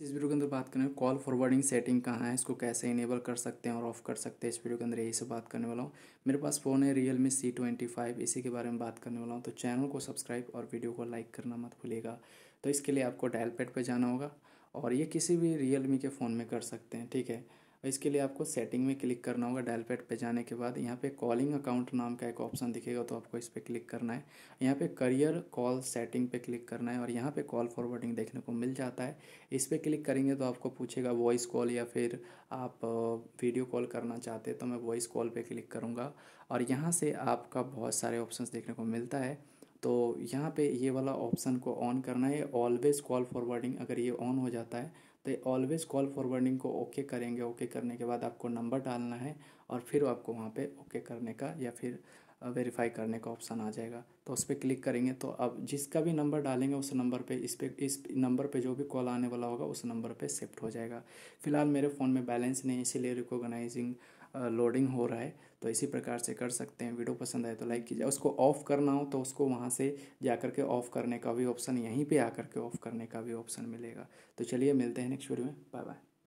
तो इस वीडियो के अंदर बात करें कॉल फॉरवर्डिंग सेटिंग कहाँ है इसको कैसे इनेबल कर सकते हैं और ऑफ़ कर सकते हैं इस वीडियो के अंदर यही से बात करने वाला हूँ मेरे पास फ़ोन है Realme C twenty five इसी के बारे में बात करने वाला हूँ तो चैनल को सब्सक्राइब और वीडियो को लाइक करना मत भूलिएगा तो इसके लिए आपको डायल पैड पर जाना होगा और ये किसी भी रियल के फ़ोन में कर सकते हैं ठीक है इसके लिए आपको सेटिंग में क्लिक करना होगा डायल पैड पे जाने के बाद यहाँ पे कॉलिंग अकाउंट नाम का एक ऑप्शन दिखेगा तो आपको इस पर क्लिक करना है यहाँ पे करियर कॉल सेटिंग पे क्लिक करना है और यहाँ पे कॉल फॉरवर्डिंग देखने को मिल जाता है इस पर क्लिक करेंगे तो आपको पूछेगा वॉइस कॉल या फिर आप वीडियो कॉल करना चाहते हैं तो मैं वॉइस कॉल पर क्लिक करूँगा और यहाँ से आपका बहुत सारे ऑप्शन देखने को मिलता है तो यहाँ पे ये वाला ऑप्शन को ऑन करना है ऑलवेज़ कॉल फॉरवर्डिंग अगर ये ऑन हो जाता है तो ऑलवेज़ कॉल फॉरवर्डिंग को ओके okay करेंगे ओके okay करने के बाद आपको नंबर डालना है और फिर आपको वहाँ पे ओके okay करने का या फिर वेरीफाई करने का ऑप्शन आ जाएगा तो उस पर क्लिक करेंगे तो अब जिसका भी नंबर डालेंगे उस नंबर पे इस पे इस नंबर पे जो भी कॉल आने वाला होगा उस नंबर पे शिफ्ट हो जाएगा फिलहाल मेरे फ़ोन में बैलेंस नहीं है इसीलिए रिकोगनाइजिंग लोडिंग हो रहा है तो इसी प्रकार से कर सकते हैं वीडियो पसंद आए तो लाइक कीजिए उसको ऑफ़ करना हो तो उसको वहाँ से जा कर के ऑफ़ करने का भी ऑप्शन यहीं पे आकर के ऑफ़ करने का भी ऑप्शन मिलेगा तो चलिए मिलते हैं नेक्स्ट वीडियो में बाय बाय